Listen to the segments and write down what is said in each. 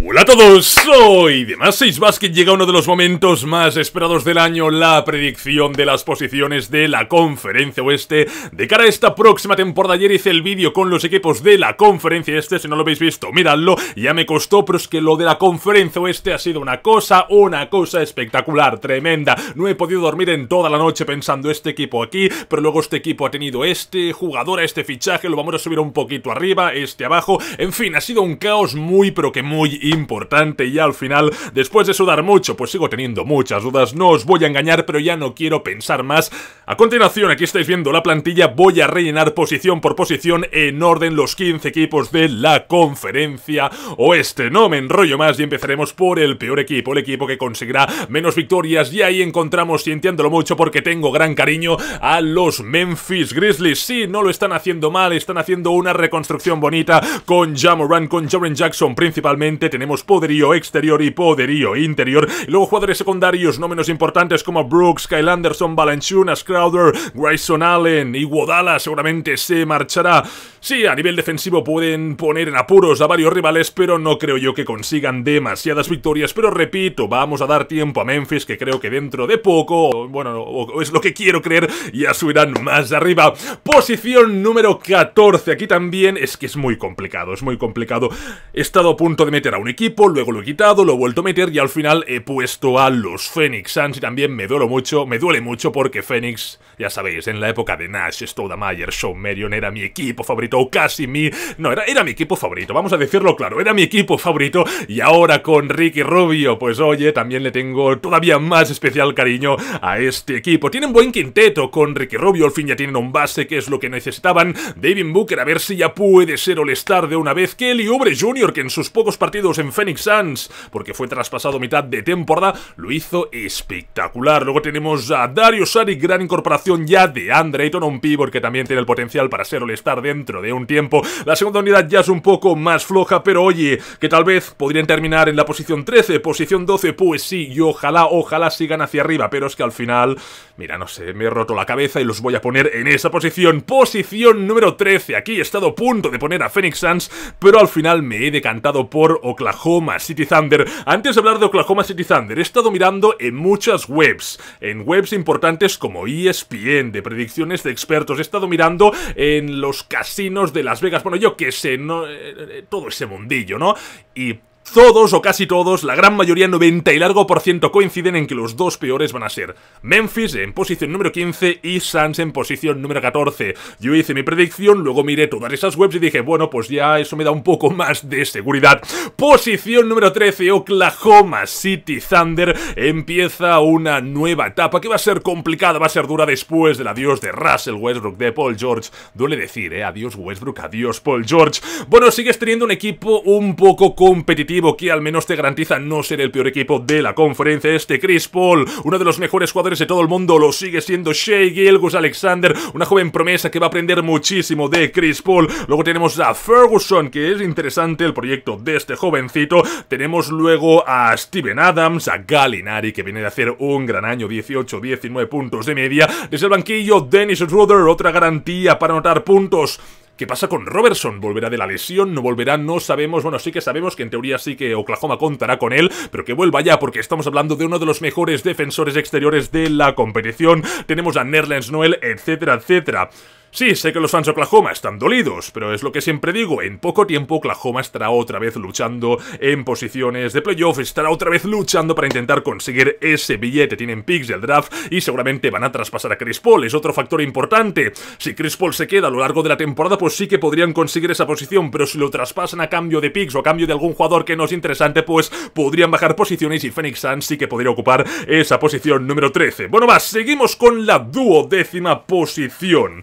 Hola a todos, soy de más 6 Basket. Llega uno de los momentos más esperados del año, la predicción de las posiciones de la Conferencia Oeste. De cara a esta próxima temporada, ayer hice el vídeo con los equipos de la Conferencia Este. Si no lo habéis visto, miradlo. Ya me costó, pero es que lo de la Conferencia Oeste ha sido una cosa, una cosa espectacular, tremenda. No he podido dormir en toda la noche pensando este equipo aquí, pero luego este equipo ha tenido este jugador, este fichaje, lo vamos a subir un poquito arriba, este abajo. En fin, ha sido un caos muy, pero que muy importante y al final, después de sudar mucho, pues sigo teniendo muchas dudas, no os voy a engañar, pero ya no quiero pensar más. A continuación, aquí estáis viendo la plantilla, voy a rellenar posición por posición en orden los 15 equipos de la conferencia oeste. No me enrollo más y empezaremos por el peor equipo, el equipo que conseguirá menos victorias y ahí encontramos, sintiéndolo mucho porque tengo gran cariño, a los Memphis Grizzlies. Sí, no lo están haciendo mal, están haciendo una reconstrucción bonita con Jamoran, con Jaren Jackson principalmente, tenemos poderío exterior y poderío interior. luego jugadores secundarios no menos importantes como Brooks, Kyle Anderson, Valanchunas, Crowder, Grayson Allen y Wodala seguramente se marchará. Sí, a nivel defensivo pueden poner en apuros a varios rivales, pero no creo yo que consigan demasiadas victorias. Pero repito, vamos a dar tiempo a Memphis, que creo que dentro de poco, bueno, es lo que quiero creer, ya subirán más arriba. Posición número 14, aquí también es que es muy complicado, es muy complicado. He estado a punto de meter a un equipo, luego lo he quitado, lo he vuelto a meter y al final he puesto a los Phoenix Suns y también me duele mucho, me duele mucho porque Phoenix, ya sabéis, en la época de Nash, Stoudemire, Shawn Marion era mi equipo favorito, o casi mi... No, era, era mi equipo favorito, vamos a decirlo claro, era mi equipo favorito y ahora con Ricky Rubio, pues oye, también le tengo todavía más especial cariño a este equipo. Tienen buen quinteto con Ricky Rubio, al fin ya tienen un base que es lo que necesitaban. David Booker, a ver si ya puede ser All-Star de una vez. Kelly Oubre Jr., que en sus pocos partidos en Phoenix Suns, porque fue traspasado mitad de temporada, lo hizo espectacular. Luego tenemos a Dario Saric, gran incorporación ya de Andre y un pivot que también tiene el potencial para ser All-Star dentro de un tiempo. La segunda unidad ya es un poco más floja, pero oye, que tal vez podrían terminar en la posición 13, posición 12, pues sí, y ojalá, ojalá sigan hacia arriba, pero es que al final, mira, no sé, me he roto la cabeza y los voy a poner en esa posición, posición número 13. Aquí he estado a punto de poner a Phoenix Suns, pero al final me he decantado por Oklahoma Oklahoma City Thunder. Antes de hablar de Oklahoma City Thunder, he estado mirando en muchas webs, en webs importantes como ESPN, de predicciones de expertos, he estado mirando en los casinos de Las Vegas, bueno, yo qué sé, no, eh, eh, todo ese mundillo, ¿no? Y todos o casi todos, la gran mayoría 90 y largo por ciento coinciden en que los dos peores van a ser Memphis en posición número 15 y Suns en posición número 14. Yo hice mi predicción, luego miré todas esas webs y dije, bueno, pues ya eso me da un poco más de seguridad. Posición número 13, Oklahoma City Thunder empieza una nueva etapa que va a ser complicada, va a ser dura después del adiós de Russell Westbrook, de Paul George. Duele decir, eh, adiós Westbrook, adiós Paul George. Bueno, sigues teniendo un equipo un poco competitivo que al menos te garantiza no ser el peor equipo de la conferencia. Este Chris Paul, uno de los mejores jugadores de todo el mundo, lo sigue siendo Shea Gilgus Alexander, una joven promesa que va a aprender muchísimo de Chris Paul. Luego tenemos a Ferguson, que es interesante el proyecto de este jovencito. Tenemos luego a Steven Adams, a Gallinari, que viene de hacer un gran año, 18, 19 puntos de media. Desde el banquillo, Dennis Ruder, otra garantía para anotar puntos. ¿Qué pasa con Robertson? ¿Volverá de la lesión? ¿No volverá? No sabemos. Bueno, sí que sabemos que en teoría sí que Oklahoma contará con él, pero que vuelva ya porque estamos hablando de uno de los mejores defensores exteriores de la competición. Tenemos a Nerlens Noel, etcétera, etcétera. Sí, sé que los fans de Oklahoma están dolidos, pero es lo que siempre digo, en poco tiempo Oklahoma estará otra vez luchando en posiciones de playoff, estará otra vez luchando para intentar conseguir ese billete, tienen picks del draft y seguramente van a traspasar a Chris Paul, es otro factor importante. Si Chris Paul se queda a lo largo de la temporada, pues sí que podrían conseguir esa posición, pero si lo traspasan a cambio de picks o a cambio de algún jugador que no es interesante, pues podrían bajar posiciones y Phoenix Suns sí que podría ocupar esa posición número 13. Bueno, más, seguimos con la duodécima posición.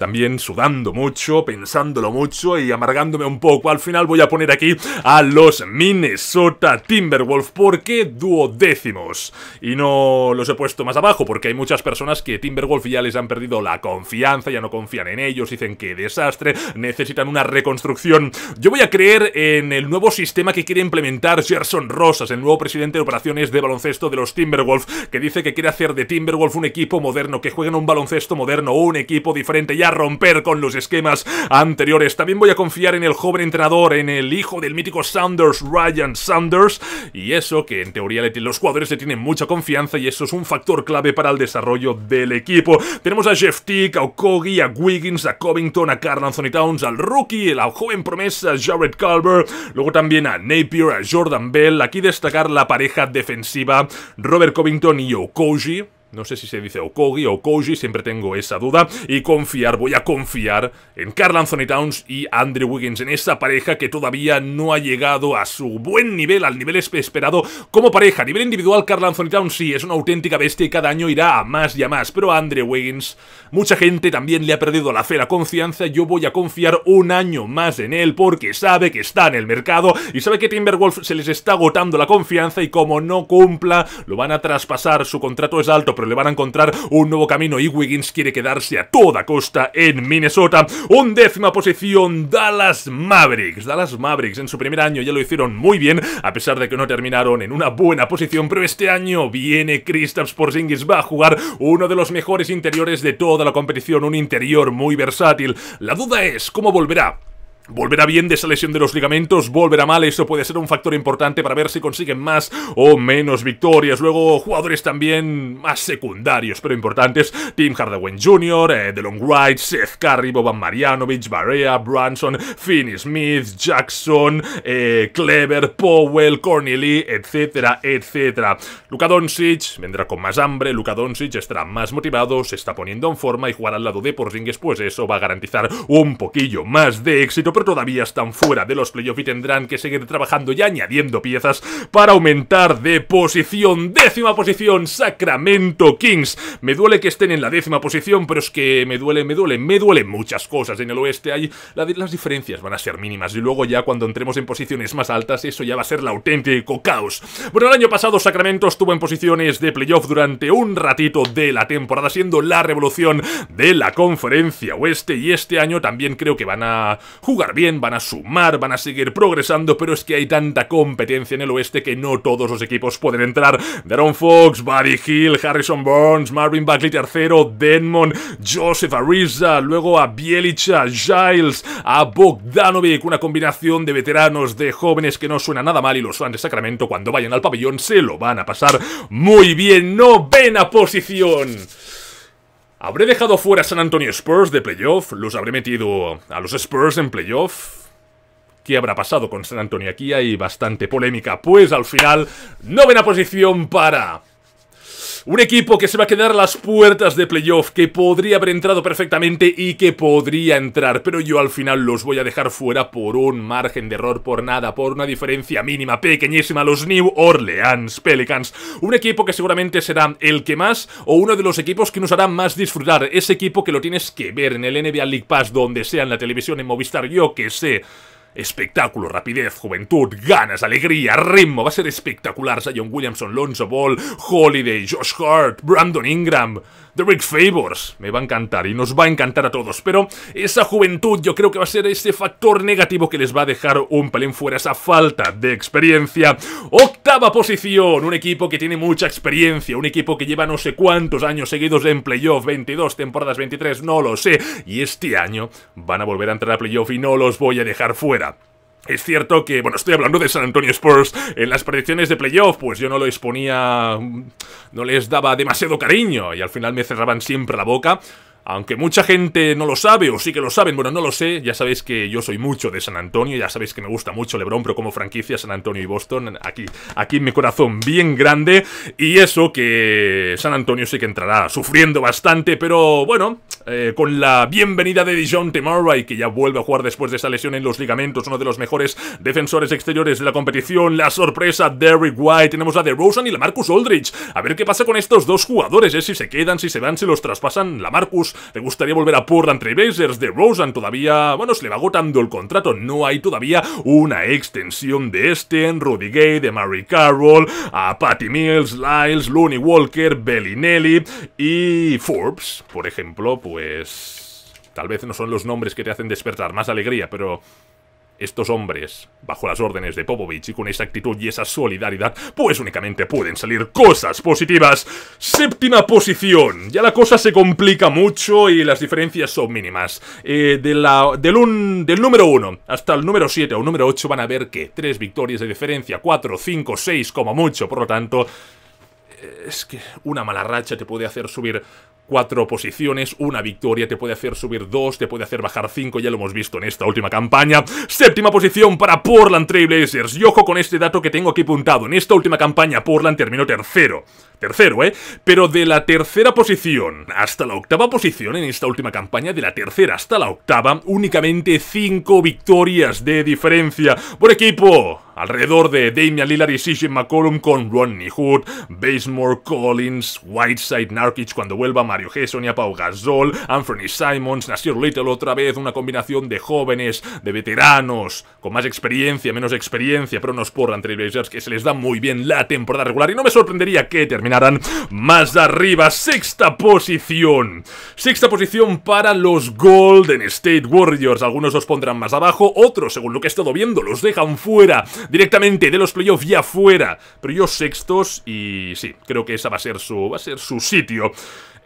también sudando mucho, pensándolo mucho y amargándome un poco. Al final voy a poner aquí a los Minnesota Timberwolves. porque duodécimos? Y no los he puesto más abajo porque hay muchas personas que Timberwolf ya les han perdido la confianza, ya no confían en ellos, dicen que desastre, necesitan una reconstrucción. Yo voy a creer en el nuevo sistema que quiere implementar Gerson Rosas, el nuevo presidente de operaciones de baloncesto de los Timberwolves, que dice que quiere hacer de Timberwolf un equipo moderno, que jueguen un baloncesto moderno, o un equipo diferente. Ya romper con los esquemas anteriores. También voy a confiar en el joven entrenador, en el hijo del mítico Sanders, Ryan Sanders, y eso que en teoría los jugadores le tienen mucha confianza y eso es un factor clave para el desarrollo del equipo. Tenemos a Jeff Tick, a Okogi, a Wiggins, a Covington, a Carl Anthony Towns, al rookie, la joven promesa Jared Culver, luego también a Napier, a Jordan Bell, aquí destacar la pareja defensiva Robert Covington y Okogi no sé si se dice Okogi o Koji, siempre tengo esa duda. Y confiar, voy a confiar en Carl Anthony Towns y Andrew Wiggins, en esa pareja que todavía no ha llegado a su buen nivel, al nivel esperado como pareja. A nivel individual, Carl Anthony Towns sí es una auténtica bestia y cada año irá a más y a más. Pero Andrew Wiggins, mucha gente también le ha perdido la fe, la confianza. Yo voy a confiar un año más en él porque sabe que está en el mercado y sabe que Timberwolf se les está agotando la confianza y como no cumpla, lo van a traspasar. Su contrato es alto, le van a encontrar un nuevo camino y Wiggins quiere quedarse a toda costa en Minnesota. Un décima posición, Dallas Mavericks. Dallas Mavericks en su primer año ya lo hicieron muy bien, a pesar de que no terminaron en una buena posición, pero este año viene Kristaps Porzingis, va a jugar uno de los mejores interiores de toda la competición, un interior muy versátil. La duda es cómo volverá Volverá bien de esa lesión de los ligamentos, volverá mal, eso puede ser un factor importante para ver si consiguen más o menos victorias. Luego, jugadores también más secundarios, pero importantes. Tim Hardaway Jr., The eh, DeLon Wright, Seth Curry, Boban Marianovich, Barea, Branson, Finney Smith, Jackson, Clever, eh, Powell, Lee, etcétera, etcétera. Luka Doncic vendrá con más hambre, Luka Doncic estará más motivado, se está poniendo en forma y jugará al lado de Porzingis, pues eso va a garantizar un poquillo más de éxito todavía están fuera de los playoffs y tendrán que seguir trabajando y añadiendo piezas para aumentar de posición. Décima posición, Sacramento Kings. Me duele que estén en la décima posición, pero es que me duele, me duele, me duelen muchas cosas. En el oeste ahí las diferencias van a ser mínimas y luego ya cuando entremos en posiciones más altas eso ya va a ser la auténtico caos. Bueno, el año pasado Sacramento estuvo en posiciones de playoff durante un ratito de la temporada, siendo la revolución de la conferencia oeste y este año también creo que van a jugar bien, van a sumar, van a seguir progresando, pero es que hay tanta competencia en el oeste que no todos los equipos pueden entrar. Daron Fox, Barry Hill, Harrison Burns, Marvin Bagley III, Denmon, Joseph Ariza, luego a Bielich, Giles, a Bogdanovic, una combinación de veteranos, de jóvenes que no suena nada mal y los suenan de Sacramento cuando vayan al pabellón se lo van a pasar muy bien. Novena posición. ¿Habré dejado fuera a San Antonio Spurs de playoff? ¿Los habré metido a los Spurs en playoff? ¿Qué habrá pasado con San Antonio? Aquí hay bastante polémica. Pues al final, novena posición para un equipo que se va a quedar a las puertas de playoff, que podría haber entrado perfectamente y que podría entrar, pero yo al final los voy a dejar fuera por un margen de error, por nada, por una diferencia mínima, pequeñísima, los New Orleans Pelicans. Un equipo que seguramente será el que más o uno de los equipos que nos hará más disfrutar, ese equipo que lo tienes que ver en el NBA League Pass, donde sea en la televisión, en Movistar, yo que sé. Espectáculo, rapidez, juventud, ganas, alegría, ritmo. Va a ser espectacular. Sion Williamson, Lonzo Ball, Holiday, Josh Hart, Brandon Ingram, Rick Favors. Me va a encantar y nos va a encantar a todos. Pero esa juventud yo creo que va a ser ese factor negativo que les va a dejar un pelín fuera. Esa falta de experiencia. Octava posición. Un equipo que tiene mucha experiencia. Un equipo que lleva no sé cuántos años seguidos en playoff. 22 temporadas, 23, no lo sé. Y este año van a volver a entrar a playoff y no los voy a dejar fuera. Es cierto que, bueno, estoy hablando de San Antonio Spurs. En las predicciones de playoff, pues yo no les ponía. Mm, no les daba demasiado cariño y al final me cerraban siempre la boca. Aunque mucha gente no lo sabe, o sí que lo saben, bueno, no lo sé, ya sabéis que yo soy mucho de San Antonio, ya sabéis que me gusta mucho Lebron, pero como franquicia San Antonio y Boston, aquí, aquí en mi corazón bien grande, y eso que San Antonio sí que entrará sufriendo bastante, pero bueno, eh, con la bienvenida de Dijon Murray, que ya vuelve a jugar después de esa lesión en los ligamentos, uno de los mejores defensores exteriores de la competición, la sorpresa Derrick White, tenemos a de Rosen y la Marcus Aldridge, a ver qué pasa con estos dos jugadores, eh, si se quedan, si se van, si los traspasan, la Marcus, le gustaría volver a Portland Trailblazers, de Rosen todavía, bueno, se le va agotando el contrato, no hay todavía una extensión de este, en Rudy Gay, de Mary Carroll, a Patty Mills, Lyles, Looney Walker, Bellinelli y Forbes, por ejemplo, pues pues... Tal vez no son los nombres que te hacen despertar más alegría, pero... Estos hombres, bajo las órdenes de Popovich y con esa actitud y esa solidaridad, pues únicamente pueden salir cosas positivas. Séptima posición. Ya la cosa se complica mucho y las diferencias son mínimas. Eh, de la, del, del número 1 hasta el número 7 o número 8 van a ver que tres victorias de diferencia, cuatro, cinco, seis, como mucho. Por lo tanto, eh, es que una mala racha te puede hacer subir cuatro posiciones, una victoria, te puede hacer subir dos, te puede hacer bajar cinco, ya lo hemos visto en esta última campaña. Séptima posición para Portland Trailblazers. Y ojo con este dato que tengo aquí apuntado. En esta última campaña Portland terminó tercero. Tercero, ¿eh? Pero de la tercera posición hasta la octava posición en esta última campaña, de la tercera hasta la octava, únicamente cinco victorias de diferencia. por equipo, alrededor de Damian Lillard y CJ McCollum con Ronnie Hood, Basemore, Collins, Whiteside, Narkic cuando vuelva Mario Gesson y a Pau Gasol, Anthony Simons, Nasir Little otra vez, una combinación de jóvenes, de veteranos, con más experiencia, menos experiencia, pero unos por Blazers que se les da muy bien la temporada regular y no me sorprendería que terminaran más arriba, sexta posición. Sexta posición para los Golden State Warriors, algunos los pondrán más abajo, otros según lo que he estado viendo los dejan fuera directamente de los playoffs ya fuera. Pero yo sextos y sí, creo que esa va a ser su, va a ser su sitio.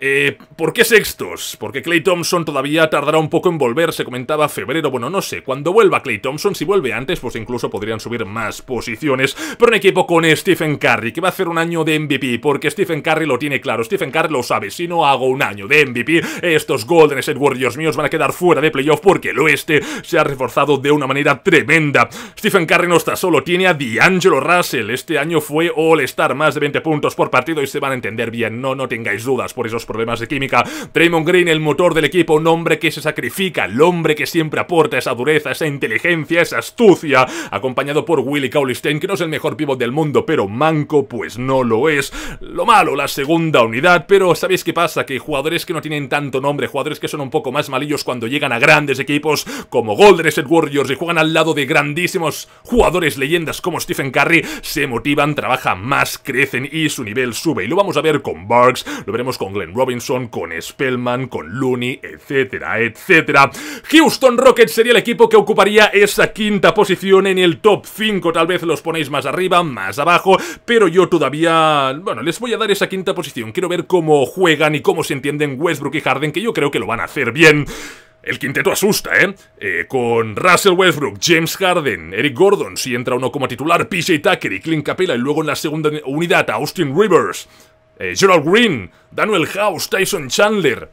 Eh, ¿Por qué sextos? Porque Clay Thompson todavía tardará un poco en volver, se comentaba febrero, bueno, no sé. Cuando vuelva Clay Thompson, si vuelve antes, pues incluso podrían subir más posiciones. Pero un equipo con Stephen Curry, que va a hacer un año de MVP, porque Stephen Curry lo tiene claro, Stephen Curry lo sabe. Si no hago un año de MVP, estos Golden State Warriors míos van a quedar fuera de playoff porque el oeste se ha reforzado de una manera tremenda. Stephen Curry no está solo, tiene a D'Angelo Russell. Este año fue All-Star, más de 20 puntos por partido y se van a entender bien, no, no tengáis dudas por eso problemas de química. Draymond Green, el motor del equipo, un hombre que se sacrifica, el hombre que siempre aporta esa dureza, esa inteligencia, esa astucia, acompañado por Willie cauley que no es el mejor pivot del mundo, pero manco pues no lo es. Lo malo, la segunda unidad, pero ¿sabéis qué pasa? Que jugadores que no tienen tanto nombre, jugadores que son un poco más malillos cuando llegan a grandes equipos como Golden State Warriors y juegan al lado de grandísimos jugadores leyendas como Stephen Curry, se motivan, trabajan más, crecen y su nivel sube. Y lo vamos a ver con Barks, lo veremos con Glenn Robinson, con Spellman, con Looney, etcétera, etcétera. Houston Rockets sería el equipo que ocuparía esa quinta posición en el top 5. Tal vez los ponéis más arriba, más abajo, pero yo todavía... Bueno, les voy a dar esa quinta posición. Quiero ver cómo juegan y cómo se entienden Westbrook y Harden, que yo creo que lo van a hacer bien. El quinteto asusta, ¿eh? eh con Russell Westbrook, James Harden, Eric Gordon, si entra uno como titular, PJ Tucker y Clint Capella, y luego en la segunda unidad Austin Rivers, eh, Gerald Green, Daniel House, Tyson Chandler.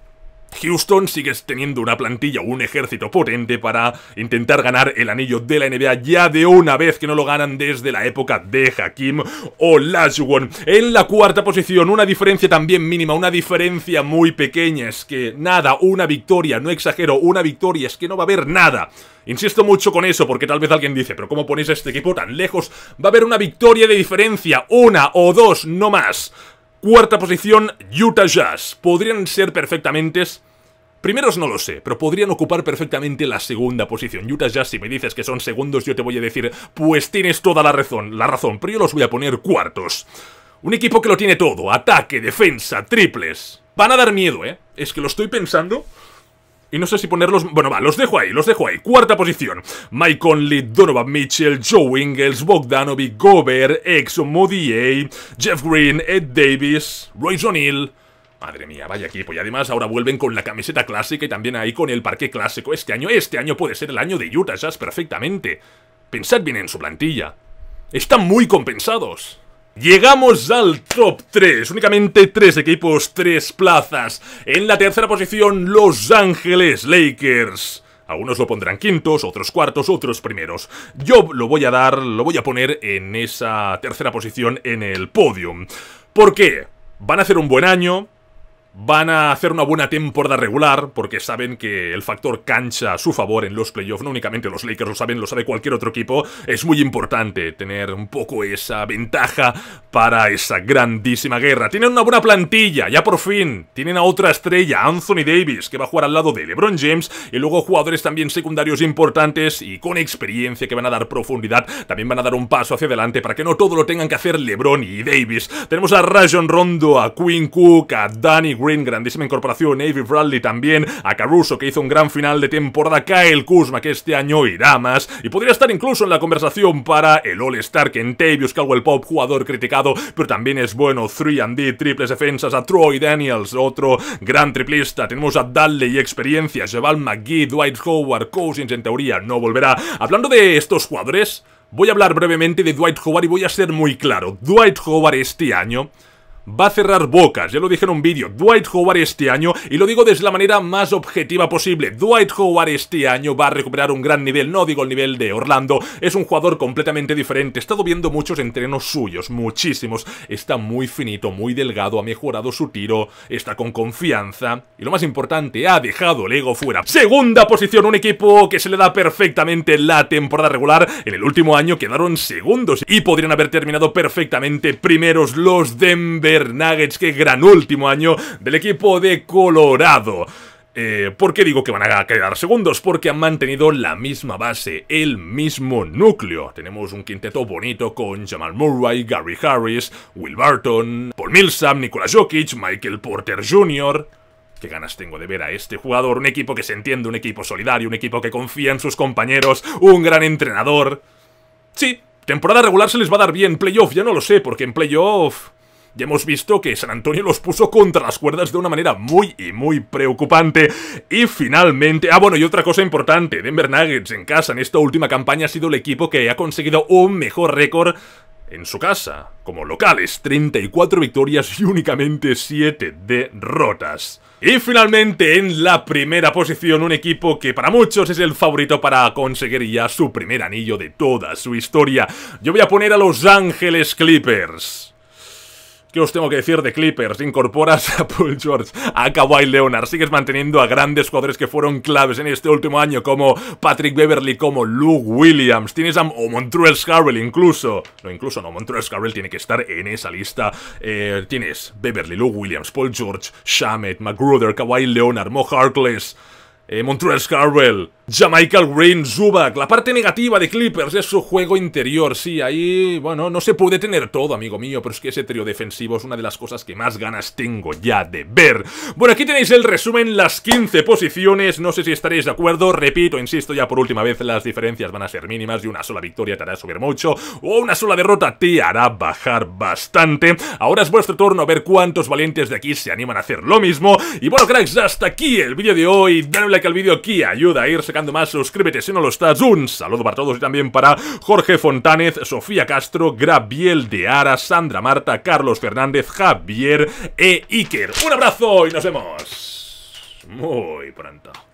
Houston sigues teniendo una plantilla un ejército potente para intentar ganar el anillo de la NBA ya de una vez que no lo ganan desde la época de Hakim o Olajuwon. En la cuarta posición, una diferencia también mínima, una diferencia muy pequeña, es que nada, una victoria, no exagero, una victoria, es que no va a haber nada. Insisto mucho con eso, porque tal vez alguien dice, pero ¿cómo ponéis a este equipo tan lejos? Va a haber una victoria de diferencia, una o dos, no más. Cuarta posición, Utah Jazz. Podrían ser perfectamente... Primeros no lo sé, pero podrían ocupar perfectamente la segunda posición. Utah Jazz, si me dices que son segundos, yo te voy a decir, pues tienes toda la razón, la razón, pero yo los voy a poner cuartos. Un equipo que lo tiene todo, ataque, defensa, triples. Van a dar miedo, ¿eh? Es que lo estoy pensando y no sé si ponerlos... Bueno, va, los dejo ahí, los dejo ahí. Cuarta posición. Mike Conley, Donovan Mitchell, Joe Ingles, Bogdanovic, Gobert, Exxon A, Jeff Green, Ed Davis, Royce O'Neill... Madre mía, vaya equipo. Y además ahora vuelven con la camiseta clásica y también ahí con el parque clásico. Este año, este año puede ser el año de Utah Jazz perfectamente. Pensad bien en su plantilla. Están muy compensados. Llegamos al top 3, únicamente 3 equipos, 3 plazas. En la tercera posición, Los Ángeles Lakers. Algunos lo pondrán quintos, otros cuartos, otros primeros. Yo lo voy a dar, lo voy a poner en esa tercera posición en el podium. ¿Por qué? Van a hacer un buen año, van a hacer una buena temporada regular, porque saben que el factor cancha a su favor en los playoffs, no únicamente los Lakers lo saben, lo sabe cualquier otro equipo, es muy importante tener un poco esa ventaja para esa grandísima guerra. Tienen una buena plantilla, ya por fin, tienen a otra estrella, Anthony Davis, que va a jugar al lado de LeBron James, y luego jugadores también secundarios importantes y con experiencia que van a dar profundidad, también van a dar un paso hacia adelante para que no todo lo tengan que hacer LeBron y Davis. Tenemos a Rajon Rondo, a Quinn Cook, a Danny Green, grandísima incorporación, Avery Bradley también, a Caruso que hizo un gran final de temporada, Kyle Kuzma que este año irá más y podría estar incluso en la conversación para el All-Star que Tavius el Pop, jugador criticado, pero también es bueno 3 and D, triples defensas a Troy Daniels, otro gran triplista, tenemos a Dalley y experiencia, ...Jeval McGee, Dwight Howard, Cousins en teoría no volverá. Hablando de estos jugadores, voy a hablar brevemente de Dwight Howard y voy a ser muy claro. Dwight Howard este año va a cerrar bocas. Ya lo dije en un vídeo, Dwight Howard este año, y lo digo desde la manera más objetiva posible, Dwight Howard este año va a recuperar un gran nivel, no digo el nivel de Orlando, es un jugador completamente diferente, he estado viendo muchos entrenos suyos, muchísimos, está muy finito, muy delgado, ha mejorado su tiro, está con confianza, y lo más importante, ha dejado el ego fuera. Segunda posición, un equipo que se le da perfectamente la temporada regular, en el último año quedaron segundos, y podrían haber terminado perfectamente primeros los Denver Nuggets, que gran último año del equipo de Colorado. Eh, ¿Por qué digo que van a quedar segundos? Porque han mantenido la misma base, el mismo núcleo. Tenemos un quinteto bonito con Jamal Murray, Gary Harris, Will Barton, Paul Millsap, Nikola Jokic, Michael Porter Jr. Qué ganas tengo de ver a este jugador, un equipo que se entiende, un equipo solidario, un equipo que confía en sus compañeros, un gran entrenador. Sí, temporada regular se les va a dar bien, playoff ya no lo sé, porque en playoff... Ya hemos visto que San Antonio los puso contra las cuerdas de una manera muy y muy preocupante. Y finalmente... Ah, bueno, y otra cosa importante. Denver Nuggets en casa en esta última campaña ha sido el equipo que ha conseguido un mejor récord en su casa, como locales, 34 victorias y únicamente 7 derrotas. Y finalmente en la primera posición un equipo que para muchos es el favorito para conseguir ya su primer anillo de toda su historia. Yo voy a poner a Los Ángeles Clippers. ¿Qué os tengo que decir de Clippers? Incorporas a Paul George, a Kawhi Leonard, sigues manteniendo a grandes jugadores que fueron claves en este último año, como Patrick Beverly, como Luke Williams, tienes a Montreal incluso. No, incluso no, Montreal Scarrell tiene que estar en esa lista. Eh, tienes Beverly, Luke Williams, Paul George, Shamet, McGruder, Kawhi Leonard, Mo Harkless, eh, Montreal ...Jamaical Rain Zubac. La parte negativa de Clippers es su juego interior. Sí, ahí, bueno, no se puede tener todo, amigo mío, pero es que ese trío defensivo es una de las cosas que más ganas tengo ya de ver. Bueno, aquí tenéis el resumen, las 15 posiciones. No sé si estaréis de acuerdo. Repito, insisto ya por última vez, las diferencias van a ser mínimas y una sola victoria te hará subir mucho o una sola derrota te hará bajar bastante. Ahora es vuestro turno a ver cuántos valientes de aquí se animan a hacer lo mismo. Y bueno, cracks, hasta aquí el vídeo de hoy. Dale like al vídeo aquí ayuda a irse más. Suscríbete si no lo estás. Un saludo para todos y también para Jorge Fontánez Sofía Castro, Grabiel de Ara, Sandra Marta, Carlos Fernández, Javier e Iker. Un abrazo y nos vemos muy pronto.